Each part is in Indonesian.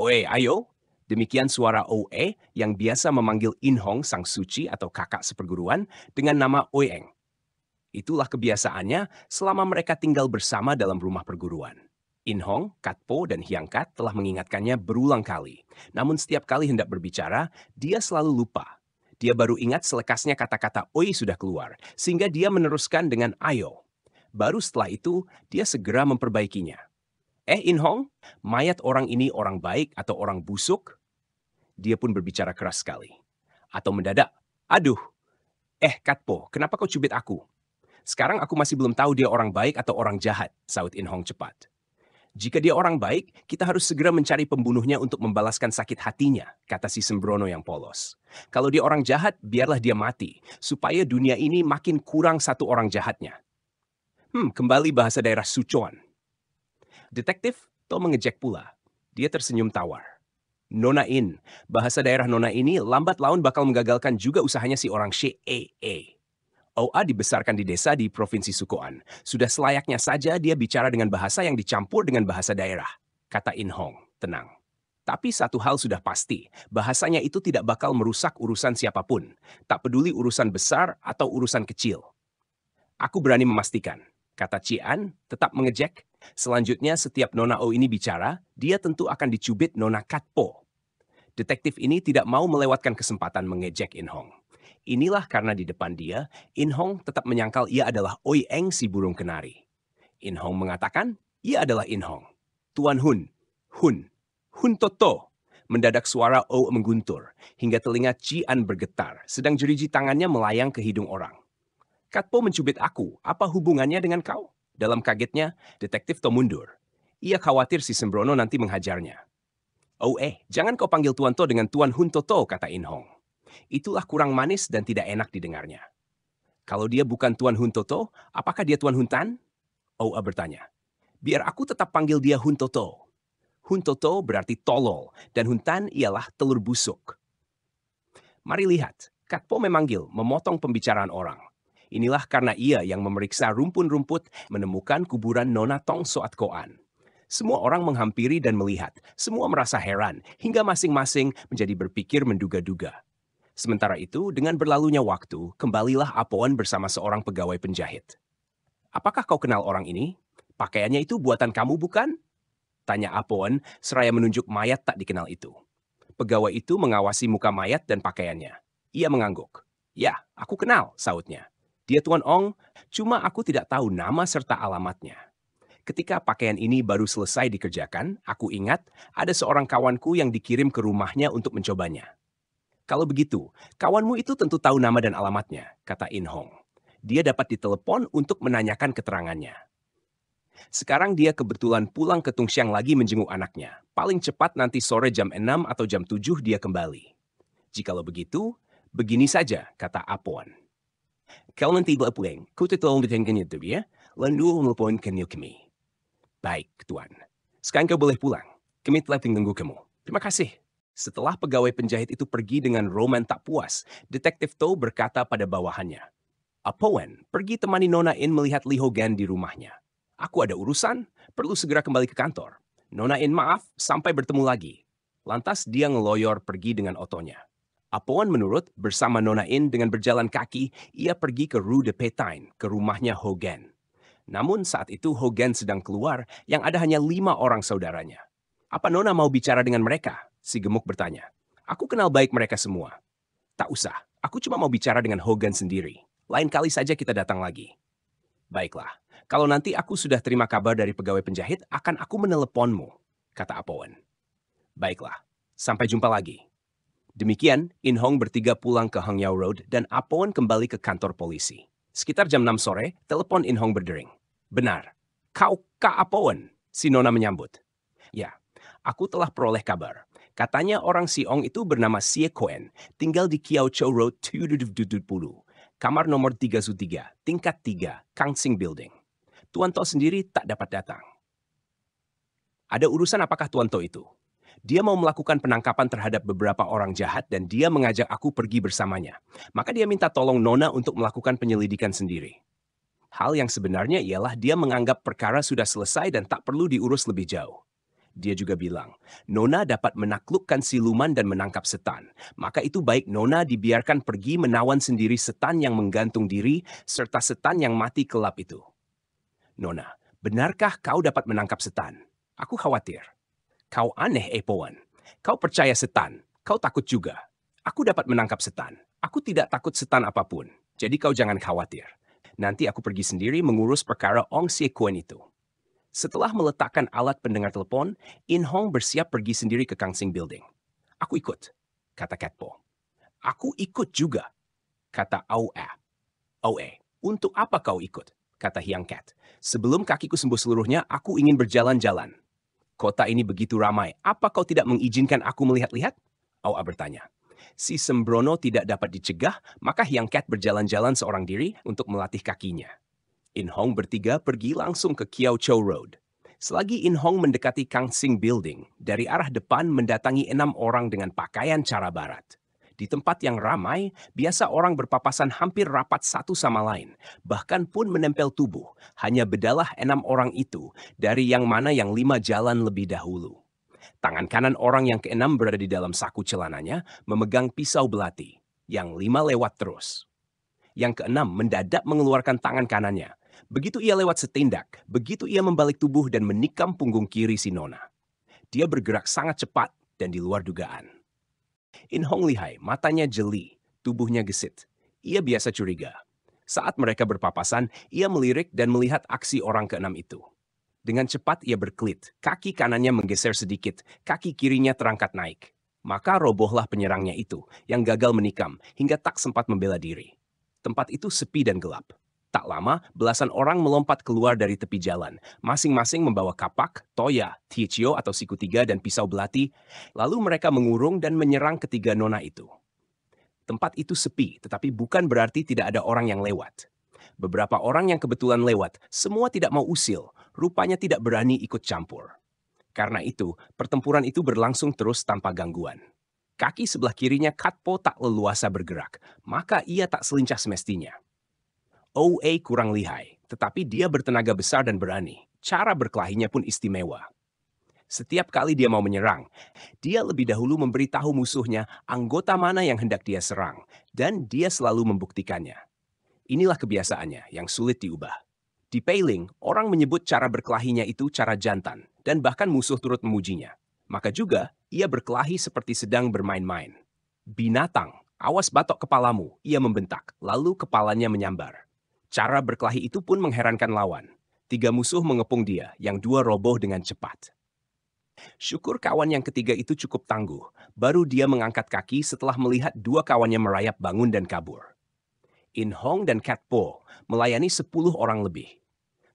Oe Ayo, demikian suara Oe yang biasa memanggil Inhong Sang Suci atau kakak seperguruan dengan nama Oeng. Itulah kebiasaannya selama mereka tinggal bersama dalam rumah perguruan. Inhong, Katpo, dan Hyangkat telah mengingatkannya berulang kali. Namun setiap kali hendak berbicara, dia selalu lupa. Dia baru ingat selekasnya kata-kata Oi sudah keluar, sehingga dia meneruskan dengan Ayo. Baru setelah itu, dia segera memperbaikinya. Eh In Hong, mayat orang ini orang baik atau orang busuk? Dia pun berbicara keras sekali. Atau mendadak, aduh, eh Katpo, kenapa kau cubit aku? Sekarang aku masih belum tahu dia orang baik atau orang jahat, saut In Hong cepat. Jika dia orang baik, kita harus segera mencari pembunuhnya untuk membalaskan sakit hatinya, kata si Sembrono yang polos. Kalau dia orang jahat, biarlah dia mati, supaya dunia ini makin kurang satu orang jahatnya. Hmm, kembali bahasa daerah Sucuan. Detektif Tom mengejek pula. Dia tersenyum tawar. Nona in. Bahasa daerah Nona ini lambat laun bakal menggagalkan juga usahanya si orang Shee. OA dibesarkan di desa di Provinsi Sukoan. Sudah selayaknya saja dia bicara dengan bahasa yang dicampur dengan bahasa daerah. Kata In Hong, tenang. Tapi satu hal sudah pasti, bahasanya itu tidak bakal merusak urusan siapapun. Tak peduli urusan besar atau urusan kecil. Aku berani memastikan, kata Cian, tetap mengejek. Selanjutnya, setiap Nona O ini bicara, dia tentu akan dicubit Nona Katpo. Detektif ini tidak mau melewatkan kesempatan mengejek In Hong. Inilah karena di depan dia, In Hong tetap menyangkal ia adalah Oi Eng si burung kenari. In Hong mengatakan, ia adalah In Hong. Tuan Hun, Hun, Hun Toto. Mendadak suara O mengguntur, hingga telinga Cian bergetar, sedang jeriji tangannya melayang ke hidung orang. Katpo mencubit aku. Apa hubungannya dengan kau? Dalam kagetnya, detektif Tom mundur. Ia khawatir si Sembrono nanti menghajarnya. Oh eh, jangan kau panggil Tuan To dengan Tuan Hun Toto, kata In Hong. Itulah kurang manis dan tidak enak didengarnya. Kalau dia bukan Tuan Hun Toto, apakah dia Tuan Hun Huntan? Oh, bertanya. Biar aku tetap panggil dia Hun Toto. Hun Toto berarti tolol, dan Hun Tan ialah telur busuk. Mari lihat, Katpo memanggil memotong pembicaraan orang. Inilah karena ia yang memeriksa rumpun-rumput menemukan kuburan Nona Tong Soat Koan. Semua orang menghampiri dan melihat, semua merasa heran, hingga masing-masing menjadi berpikir menduga-duga. Sementara itu, dengan berlalunya waktu, kembalilah Apoan bersama seorang pegawai penjahit. Apakah kau kenal orang ini? Pakaiannya itu buatan kamu bukan? Tanya Apoan, seraya menunjuk mayat tak dikenal itu. Pegawai itu mengawasi muka mayat dan pakaiannya. Ia mengangguk. Ya, aku kenal, sautnya. Dia Tuan Ong, cuma aku tidak tahu nama serta alamatnya. Ketika pakaian ini baru selesai dikerjakan, aku ingat ada seorang kawanku yang dikirim ke rumahnya untuk mencobanya. Kalau begitu, kawanmu itu tentu tahu nama dan alamatnya, kata In Hong. Dia dapat ditelepon untuk menanyakan keterangannya. Sekarang dia kebetulan pulang ke Tungxiang lagi menjenguk anaknya. Paling cepat nanti sore jam 6 atau jam 7 dia kembali. Jikalau begitu, begini saja, kata Apuan. Kan nanti opleiding. pulang, het al meteen kan je Lalu menelpon kenil kami. Baik, Tuan. Sekarang kau boleh pulang. Kami telah mengganggu kamu. Terima kasih. Setelah pegawai penjahit itu pergi dengan Roman tak puas, Detektif Toh berkata pada bawahannya, Apoen, pergi temani Nona In melihat Li Hogan di rumahnya. Aku ada urusan, perlu segera kembali ke kantor. Nona In maaf, sampai bertemu lagi. Lantas dia ngeloyor pergi dengan otonya. Apoan menurut, bersama Nona In dengan berjalan kaki, ia pergi ke Rue de Petain, ke rumahnya Hogan. Namun saat itu Hogan sedang keluar, yang ada hanya lima orang saudaranya. Apa Nona mau bicara dengan mereka? Si gemuk bertanya. Aku kenal baik mereka semua. Tak usah, aku cuma mau bicara dengan Hogan sendiri. Lain kali saja kita datang lagi. Baiklah, kalau nanti aku sudah terima kabar dari pegawai penjahit, akan aku meneleponmu, kata Apoan. Baiklah, sampai jumpa lagi. Demikian, In Hong bertiga pulang ke Hang Yau Road dan Apoan kembali ke kantor polisi. Sekitar jam 6 sore, telepon In Hong berdering. Benar, kau Ka Apoan, si Nona menyambut. Ya, aku telah peroleh kabar. Katanya orang si Ong itu bernama Sie Koen, tinggal di Kiao Chou Road 270, kamar nomor 33, tingkat 3, Sing Building. Tuan To sendiri tak dapat datang. Ada urusan apakah Tuan To itu? Dia mau melakukan penangkapan terhadap beberapa orang jahat dan dia mengajak aku pergi bersamanya. Maka dia minta tolong Nona untuk melakukan penyelidikan sendiri. Hal yang sebenarnya ialah dia menganggap perkara sudah selesai dan tak perlu diurus lebih jauh. Dia juga bilang, Nona dapat menaklukkan siluman dan menangkap setan. Maka itu baik Nona dibiarkan pergi menawan sendiri setan yang menggantung diri serta setan yang mati kelap itu. Nona, benarkah kau dapat menangkap setan? Aku khawatir. Kau aneh, Epoan. Kau percaya setan. Kau takut juga. Aku dapat menangkap setan. Aku tidak takut setan apapun. Jadi kau jangan khawatir. Nanti aku pergi sendiri mengurus perkara Ong Sie Kuen itu. Setelah meletakkan alat pendengar telepon, In Hong bersiap pergi sendiri ke Kang Sing Building. Aku ikut, kata Kat Po. Aku ikut juga, kata Aue. Aue, untuk apa kau ikut? kata Hiang Cat. Sebelum kakiku sembuh seluruhnya, aku ingin berjalan-jalan. Kota ini begitu ramai. Apa kau tidak mengizinkan aku melihat-lihat? Awa bertanya. Si sembrono tidak dapat dicegah, maka Hyang Cat berjalan-jalan seorang diri untuk melatih kakinya. In Hong bertiga pergi langsung ke Kiao Chow Road. Selagi In Hong mendekati Kang Sing Building, dari arah depan mendatangi enam orang dengan pakaian cara barat. Di tempat yang ramai, biasa orang berpapasan hampir rapat satu sama lain, bahkan pun menempel tubuh. Hanya bedalah enam orang itu, dari yang mana yang lima jalan lebih dahulu. Tangan kanan orang yang keenam berada di dalam saku celananya, memegang pisau belati. Yang lima lewat terus. Yang keenam mendadak mengeluarkan tangan kanannya. Begitu ia lewat setindak, begitu ia membalik tubuh dan menikam punggung kiri si Nona. Dia bergerak sangat cepat dan di luar dugaan. In Hong Lihai, matanya jeli, tubuhnya gesit. Ia biasa curiga. Saat mereka berpapasan, ia melirik dan melihat aksi orang keenam itu. Dengan cepat ia berkelit, kaki kanannya menggeser sedikit, kaki kirinya terangkat naik. Maka robohlah penyerangnya itu, yang gagal menikam, hingga tak sempat membela diri. Tempat itu sepi dan gelap. Tak lama, belasan orang melompat keluar dari tepi jalan, masing-masing membawa kapak, toya, tichio atau siku tiga dan pisau belati, lalu mereka mengurung dan menyerang ketiga nona itu. Tempat itu sepi, tetapi bukan berarti tidak ada orang yang lewat. Beberapa orang yang kebetulan lewat, semua tidak mau usil, rupanya tidak berani ikut campur. Karena itu, pertempuran itu berlangsung terus tanpa gangguan. Kaki sebelah kirinya Katpo tak leluasa bergerak, maka ia tak selincah semestinya. OA kurang lihai, tetapi dia bertenaga besar dan berani. Cara berkelahinya pun istimewa. Setiap kali dia mau menyerang, dia lebih dahulu memberitahu musuhnya anggota mana yang hendak dia serang, dan dia selalu membuktikannya. Inilah kebiasaannya yang sulit diubah. Di Peiling, orang menyebut cara berkelahinya itu cara jantan, dan bahkan musuh turut memujinya. Maka juga, ia berkelahi seperti sedang bermain-main. Binatang, awas batok kepalamu, ia membentak, lalu kepalanya menyambar. Cara berkelahi itu pun mengherankan lawan. Tiga musuh mengepung dia, yang dua roboh dengan cepat. Syukur kawan yang ketiga itu cukup tangguh. Baru dia mengangkat kaki setelah melihat dua kawannya merayap bangun dan kabur. In Hong dan Kat Po melayani sepuluh orang lebih.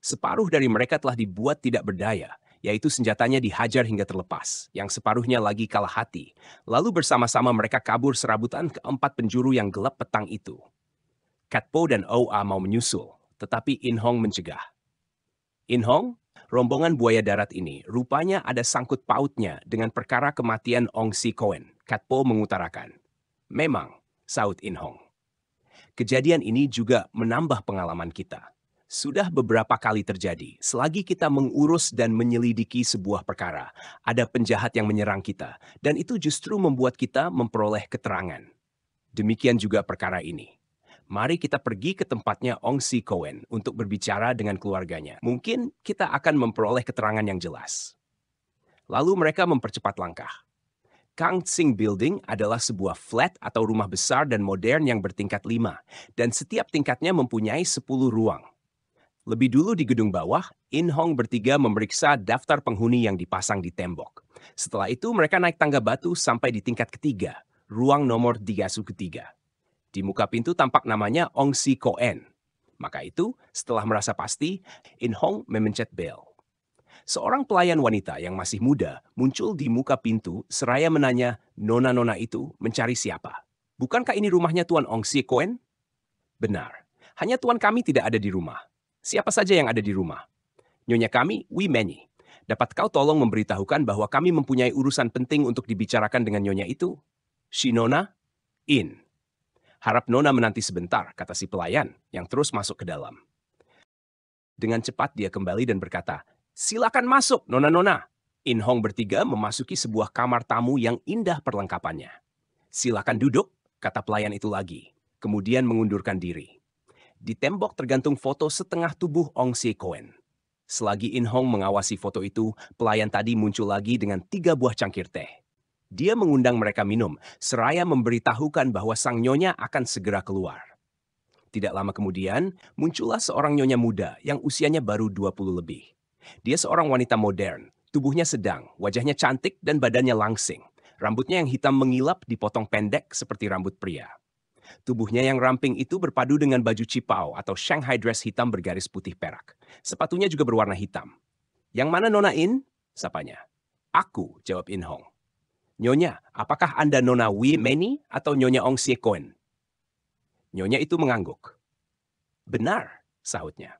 Separuh dari mereka telah dibuat tidak berdaya, yaitu senjatanya dihajar hingga terlepas, yang separuhnya lagi kalah hati. Lalu bersama-sama mereka kabur serabutan ke empat penjuru yang gelap petang itu. Katpo dan OA mau menyusul, tetapi Inhong mencegah. Inhong, rombongan buaya darat ini rupanya ada sangkut pautnya dengan perkara kematian Ong Si Koen, Katpo mengutarakan. Memang, saut Inhong. Kejadian ini juga menambah pengalaman kita. Sudah beberapa kali terjadi, selagi kita mengurus dan menyelidiki sebuah perkara, ada penjahat yang menyerang kita, dan itu justru membuat kita memperoleh keterangan. Demikian juga perkara ini mari kita pergi ke tempatnya Ong Si Koen untuk berbicara dengan keluarganya. Mungkin kita akan memperoleh keterangan yang jelas. Lalu mereka mempercepat langkah. Kang Tsing Building adalah sebuah flat atau rumah besar dan modern yang bertingkat lima, dan setiap tingkatnya mempunyai sepuluh ruang. Lebih dulu di gedung bawah, In Hong bertiga memeriksa daftar penghuni yang dipasang di tembok. Setelah itu, mereka naik tangga batu sampai di tingkat ketiga, ruang nomor tiga. Di muka pintu tampak namanya Ong Si Koen. Maka itu, setelah merasa pasti, In Hong memencet bel. Seorang pelayan wanita yang masih muda muncul di muka pintu seraya menanya, Nona-nona itu mencari siapa? Bukankah ini rumahnya Tuan Ong Si Koen? Benar, hanya Tuan kami tidak ada di rumah. Siapa saja yang ada di rumah? Nyonya kami, Wi Menyi. Dapat kau tolong memberitahukan bahwa kami mempunyai urusan penting untuk dibicarakan dengan nyonya itu? Shinona, in. Harap Nona menanti sebentar, kata si pelayan yang terus masuk ke dalam. Dengan cepat dia kembali dan berkata, Silakan masuk, Nona-Nona. In Hong bertiga memasuki sebuah kamar tamu yang indah perlengkapannya. Silakan duduk, kata pelayan itu lagi. Kemudian mengundurkan diri. Di tembok tergantung foto setengah tubuh Ong Si Koen. Selagi In Hong mengawasi foto itu, pelayan tadi muncul lagi dengan tiga buah cangkir teh. Dia mengundang mereka minum, seraya memberitahukan bahwa sang nyonya akan segera keluar. Tidak lama kemudian, muncullah seorang nyonya muda yang usianya baru 20 lebih. Dia seorang wanita modern, tubuhnya sedang, wajahnya cantik dan badannya langsing. Rambutnya yang hitam mengilap dipotong pendek seperti rambut pria. Tubuhnya yang ramping itu berpadu dengan baju cipau atau Shanghai dress hitam bergaris putih perak. Sepatunya juga berwarna hitam. Yang mana Nona In? Sapanya. Aku, jawab In Hong. Nyonya, apakah Anda Nona Wi Meni atau Nyonya Ong Sie Koen? Nyonya itu mengangguk. Benar, sahutnya.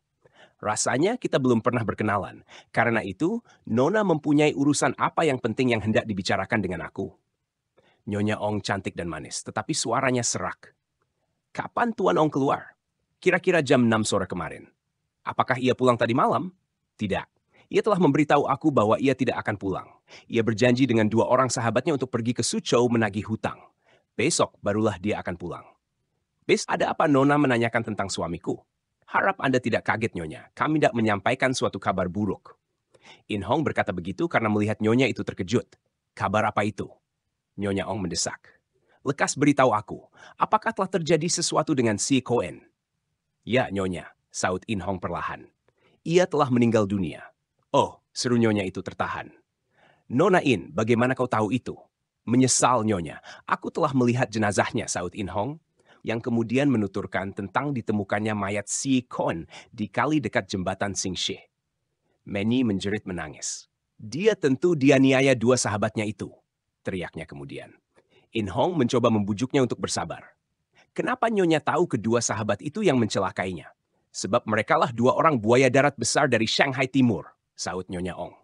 Rasanya kita belum pernah berkenalan. Karena itu, Nona mempunyai urusan apa yang penting yang hendak dibicarakan dengan aku. Nyonya Ong cantik dan manis, tetapi suaranya serak. Kapan Tuan Ong keluar? Kira-kira jam 6 sore kemarin. Apakah ia pulang tadi malam? Tidak. Ia telah memberitahu aku bahwa ia tidak akan pulang. Ia berjanji dengan dua orang sahabatnya untuk pergi ke Suzhou menagih hutang. Besok barulah dia akan pulang. Bis, ada apa Nona menanyakan tentang suamiku? Harap Anda tidak kaget, Nyonya. Kami tidak menyampaikan suatu kabar buruk. In Hong berkata begitu karena melihat Nyonya itu terkejut. Kabar apa itu? Nyonya Ong mendesak. Lekas beritahu aku, apakah telah terjadi sesuatu dengan si Koen? Ya, Nyonya, saut In Hong perlahan. Ia telah meninggal dunia. Oh, seru Nyonya itu tertahan. Nona In, bagaimana kau tahu itu? Menyesal Nyonya, aku telah melihat jenazahnya, Saud In Hong, yang kemudian menuturkan tentang ditemukannya mayat Si Kon di kali dekat jembatan Sing She. Manny menjerit menangis. Dia tentu dianiaya dua sahabatnya itu, teriaknya kemudian. In Hong mencoba membujuknya untuk bersabar. Kenapa Nyonya tahu kedua sahabat itu yang mencelakainya? Sebab merekalah dua orang buaya darat besar dari Shanghai Timur saut Nyonya Ong.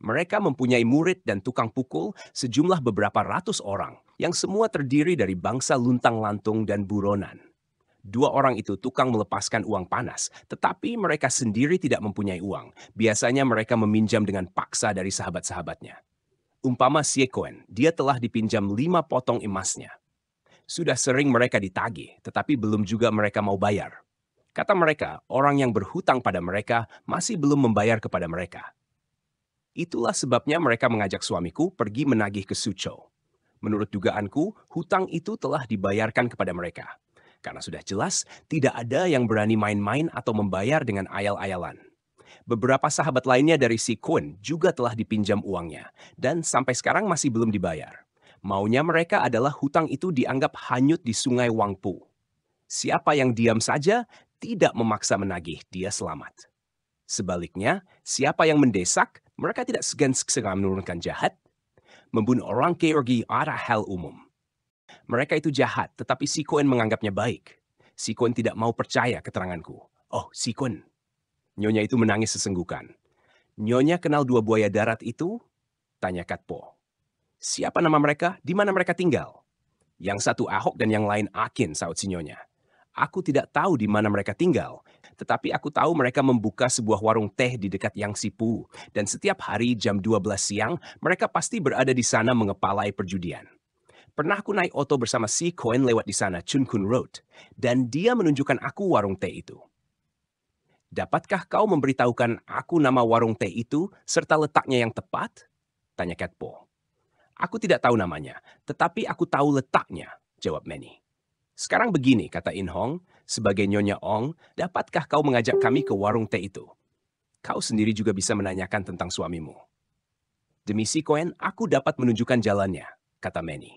Mereka mempunyai murid dan tukang pukul sejumlah beberapa ratus orang yang semua terdiri dari bangsa luntang-lantung dan buronan. Dua orang itu tukang melepaskan uang panas, tetapi mereka sendiri tidak mempunyai uang. Biasanya mereka meminjam dengan paksa dari sahabat-sahabatnya. Umpama Koen, dia telah dipinjam lima potong emasnya. Sudah sering mereka ditagih, tetapi belum juga mereka mau bayar. Kata mereka, orang yang berhutang pada mereka masih belum membayar kepada mereka. Itulah sebabnya mereka mengajak suamiku pergi menagih ke Sucho. Menurut dugaanku, hutang itu telah dibayarkan kepada mereka. Karena sudah jelas, tidak ada yang berani main-main atau membayar dengan ayal-ayalan. Beberapa sahabat lainnya dari si Kun juga telah dipinjam uangnya, dan sampai sekarang masih belum dibayar. Maunya mereka adalah hutang itu dianggap hanyut di sungai Wangpu. Siapa yang diam saja tidak memaksa menagih, dia selamat. Sebaliknya, siapa yang mendesak, mereka tidak segan-segan menurunkan jahat, membunuh orang keorgi arah hal umum. Mereka itu jahat, tetapi Sikon menganggapnya baik. Sikon tidak mau percaya keteranganku. Oh, Sikon. Nyonya itu menangis sesenggukan. Nyonya kenal dua buaya darat itu? Tanya Katpo. Siapa nama mereka? Di mana mereka tinggal? Yang satu Ahok dan yang lain Akin, saut si Nyonya. Aku tidak tahu di mana mereka tinggal, tetapi aku tahu mereka membuka sebuah warung teh di dekat Yang Sipu, dan setiap hari jam 12 siang, mereka pasti berada di sana mengepalai perjudian. Pernah aku naik oto bersama si Koen lewat di sana, Chun Kun Road, dan dia menunjukkan aku warung teh itu. Dapatkah kau memberitahukan aku nama warung teh itu serta letaknya yang tepat? Tanya Po. Aku tidak tahu namanya, tetapi aku tahu letaknya, jawab Manny. Sekarang begini, kata In Hong, sebagai Nyonya Ong, dapatkah kau mengajak kami ke warung teh itu? Kau sendiri juga bisa menanyakan tentang suamimu. Demi si Koen, aku dapat menunjukkan jalannya, kata Manny.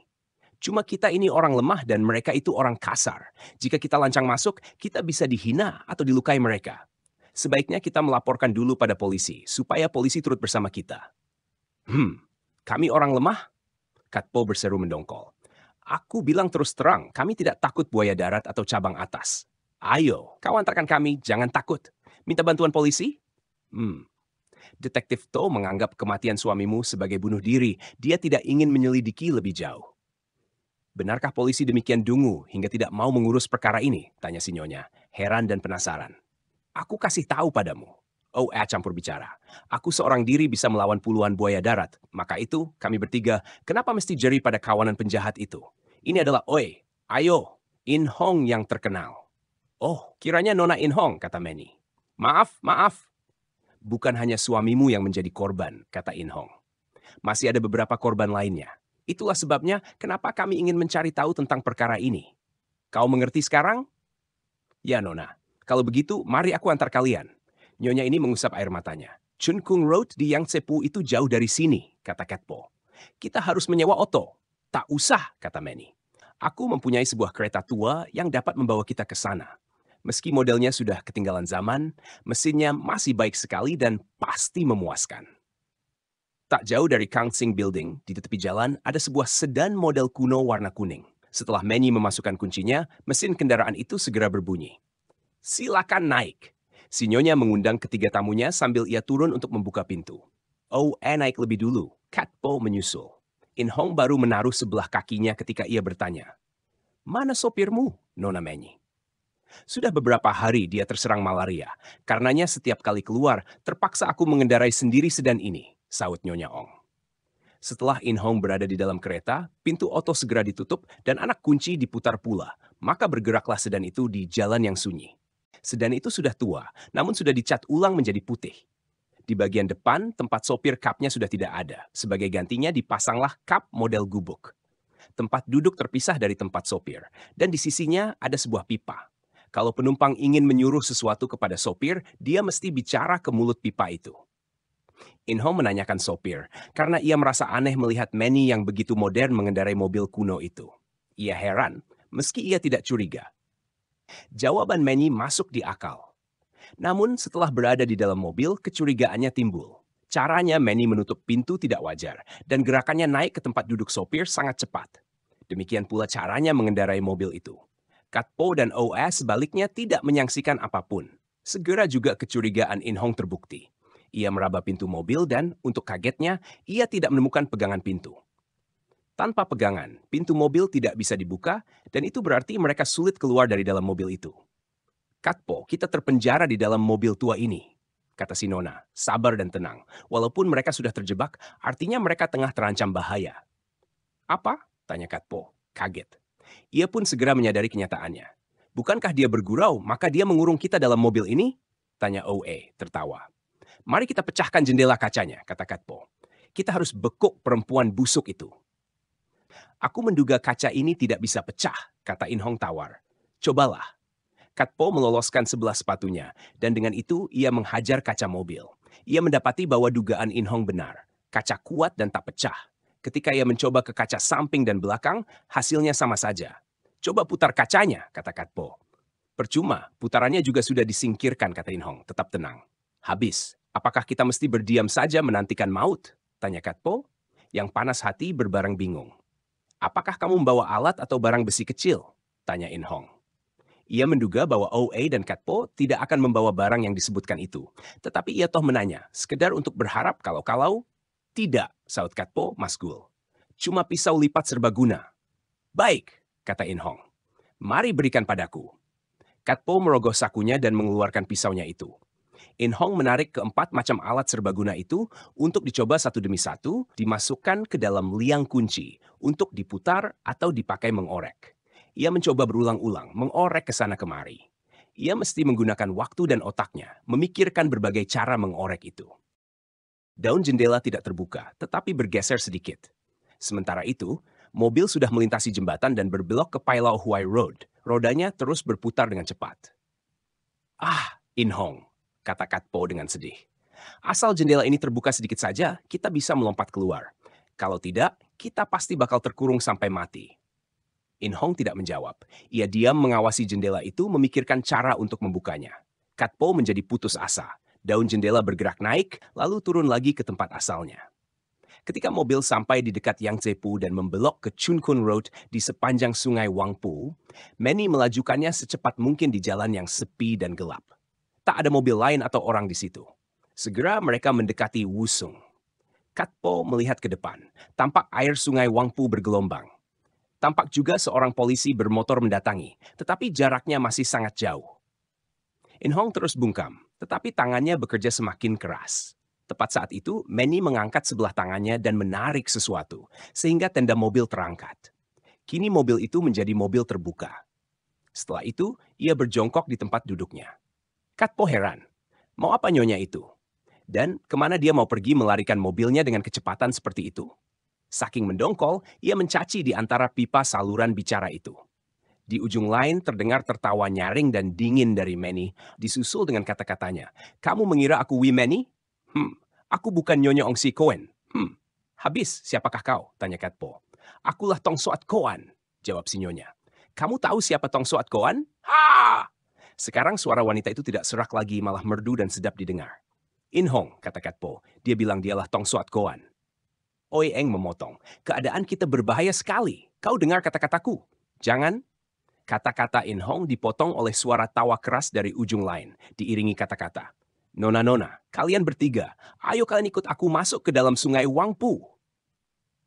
Cuma kita ini orang lemah dan mereka itu orang kasar. Jika kita lancang masuk, kita bisa dihina atau dilukai mereka. Sebaiknya kita melaporkan dulu pada polisi, supaya polisi turut bersama kita. Hmm, kami orang lemah? Katpo berseru mendongkol. Aku bilang terus terang, kami tidak takut buaya darat atau cabang atas. Ayo, kau antarkan kami, jangan takut. Minta bantuan polisi? Hmm. Detektif To menganggap kematian suamimu sebagai bunuh diri. Dia tidak ingin menyelidiki lebih jauh. Benarkah polisi demikian dungu hingga tidak mau mengurus perkara ini? Tanya sinyonya, heran dan penasaran. Aku kasih tahu padamu. Oh, Eh campur bicara. Aku seorang diri bisa melawan puluhan buaya darat. Maka itu, kami bertiga, kenapa mesti jeri pada kawanan penjahat itu? Ini adalah Oi, ayo, In Hong yang terkenal. Oh, kiranya Nona In Hong, kata Manny. Maaf, maaf. Bukan hanya suamimu yang menjadi korban, kata In Hong. Masih ada beberapa korban lainnya. Itulah sebabnya kenapa kami ingin mencari tahu tentang perkara ini. Kau mengerti sekarang? Ya, Nona. Kalau begitu, mari aku antar kalian. Nyonya ini mengusap air matanya. Chun Kung Road di Yangtzepu itu jauh dari sini, kata Catpo. Kita harus menyewa oto. Tak usah, kata Manny. Aku mempunyai sebuah kereta tua yang dapat membawa kita ke sana. Meski modelnya sudah ketinggalan zaman, mesinnya masih baik sekali dan pasti memuaskan. Tak jauh dari Kang Tsing Building, di tepi jalan ada sebuah sedan model kuno warna kuning. Setelah Manny memasukkan kuncinya, mesin kendaraan itu segera berbunyi. Silakan naik, Sinyonya mengundang ketiga tamunya sambil ia turun untuk membuka pintu. Oh, eh naik lebih dulu. Kat Po menyusul. In Hong baru menaruh sebelah kakinya ketika ia bertanya. Mana sopirmu, Nona Menyi? Sudah beberapa hari dia terserang malaria. Karenanya setiap kali keluar, terpaksa aku mengendarai sendiri sedan ini, saut Nyonya Ong. Setelah In Hong berada di dalam kereta, pintu oto segera ditutup dan anak kunci diputar pula. Maka bergeraklah sedan itu di jalan yang sunyi. Sedan itu sudah tua, namun sudah dicat ulang menjadi putih. Di bagian depan, tempat sopir kapnya sudah tidak ada. Sebagai gantinya dipasanglah kap model gubuk. Tempat duduk terpisah dari tempat sopir, dan di sisinya ada sebuah pipa. Kalau penumpang ingin menyuruh sesuatu kepada sopir, dia mesti bicara ke mulut pipa itu. Inho menanyakan sopir, karena ia merasa aneh melihat Manny yang begitu modern mengendarai mobil kuno itu. Ia heran, meski ia tidak curiga, Jawaban Manny masuk di akal. Namun setelah berada di dalam mobil, kecurigaannya timbul. Caranya Manny menutup pintu tidak wajar, dan gerakannya naik ke tempat duduk sopir sangat cepat. Demikian pula caranya mengendarai mobil itu. Katpo dan OS sebaliknya tidak menyaksikan apapun. Segera juga kecurigaan In Hong terbukti. Ia meraba pintu mobil dan, untuk kagetnya, ia tidak menemukan pegangan pintu. Tanpa pegangan, pintu mobil tidak bisa dibuka, dan itu berarti mereka sulit keluar dari dalam mobil itu. Katpo, kita terpenjara di dalam mobil tua ini, kata Sinona, sabar dan tenang. Walaupun mereka sudah terjebak, artinya mereka tengah terancam bahaya. Apa? Tanya Katpo, kaget. Ia pun segera menyadari kenyataannya. Bukankah dia bergurau, maka dia mengurung kita dalam mobil ini? Tanya OE, tertawa. Mari kita pecahkan jendela kacanya, kata Katpo. Kita harus bekuk perempuan busuk itu. Aku menduga kaca ini tidak bisa pecah, kata In Hong tawar. Cobalah. Kat Po meloloskan sebelah sepatunya, dan dengan itu ia menghajar kaca mobil. Ia mendapati bahwa dugaan In Hong benar. Kaca kuat dan tak pecah. Ketika ia mencoba ke kaca samping dan belakang, hasilnya sama saja. Coba putar kacanya, kata Kat Po. Percuma, putarannya juga sudah disingkirkan, kata In Hong. Tetap tenang. Habis, apakah kita mesti berdiam saja menantikan maut? Tanya Kat Po, Yang panas hati berbareng bingung apakah kamu membawa alat atau barang besi kecil? Tanya In Hong. Ia menduga bahwa OA dan Katpo tidak akan membawa barang yang disebutkan itu. Tetapi ia toh menanya, sekedar untuk berharap kalau-kalau, tidak, saut Katpo, Gul. Cuma pisau lipat serbaguna. Baik, kata In Hong. Mari berikan padaku. Katpo merogoh sakunya dan mengeluarkan pisaunya itu. In Hong menarik keempat macam alat serbaguna itu untuk dicoba satu demi satu, dimasukkan ke dalam liang kunci untuk diputar atau dipakai mengorek. Ia mencoba berulang-ulang, mengorek ke sana kemari. Ia mesti menggunakan waktu dan otaknya, memikirkan berbagai cara mengorek itu. Daun jendela tidak terbuka, tetapi bergeser sedikit. Sementara itu, mobil sudah melintasi jembatan dan berbelok ke Pailau Huai Road. Rodanya terus berputar dengan cepat. Ah, In Hong kata Katpo dengan sedih. Asal jendela ini terbuka sedikit saja, kita bisa melompat keluar. Kalau tidak, kita pasti bakal terkurung sampai mati. In Hong tidak menjawab. Ia diam mengawasi jendela itu memikirkan cara untuk membukanya. Katpo menjadi putus asa. Daun jendela bergerak naik, lalu turun lagi ke tempat asalnya. Ketika mobil sampai di dekat Yang Pu dan membelok ke Chun Kun Road di sepanjang sungai Wang Wangpu, Manny melajukannya secepat mungkin di jalan yang sepi dan gelap tak ada mobil lain atau orang di situ. Segera mereka mendekati Wusung. Katpo melihat ke depan. Tampak air sungai Wangpu bergelombang. Tampak juga seorang polisi bermotor mendatangi, tetapi jaraknya masih sangat jauh. Inhong terus bungkam, tetapi tangannya bekerja semakin keras. Tepat saat itu, Manny mengangkat sebelah tangannya dan menarik sesuatu, sehingga tenda mobil terangkat. Kini mobil itu menjadi mobil terbuka. Setelah itu, ia berjongkok di tempat duduknya. Katpo heran. Mau apa nyonya itu? Dan kemana dia mau pergi melarikan mobilnya dengan kecepatan seperti itu? Saking mendongkol, ia mencaci di antara pipa saluran bicara itu. Di ujung lain terdengar tertawa nyaring dan dingin dari Manny, disusul dengan kata-katanya, Kamu mengira aku Wee Manny? Hmm, aku bukan Nyonya Ongsi Koen. Hmm, habis siapakah kau? Tanya Katpo. Akulah Tong Soat Koan, jawab si Nyonya. Kamu tahu siapa Tong Soat Koan? Ha! Sekarang suara wanita itu tidak serak lagi, malah merdu dan sedap didengar. In Hong, kata Po. Dia bilang dialah Tong Suat Goan. Oi Eng memotong. Keadaan kita berbahaya sekali. Kau dengar kata-kataku. Jangan. Kata-kata In Hong dipotong oleh suara tawa keras dari ujung lain, diiringi kata-kata. Nona-nona, kalian bertiga, ayo kalian ikut aku masuk ke dalam sungai Wangpu.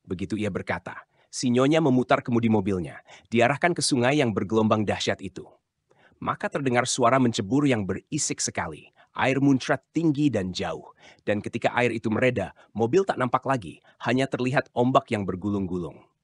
Begitu ia berkata, sinyonya memutar kemudi mobilnya, diarahkan ke sungai yang bergelombang dahsyat itu maka terdengar suara mencebur yang berisik sekali. Air muncrat tinggi dan jauh. Dan ketika air itu mereda, mobil tak nampak lagi, hanya terlihat ombak yang bergulung-gulung.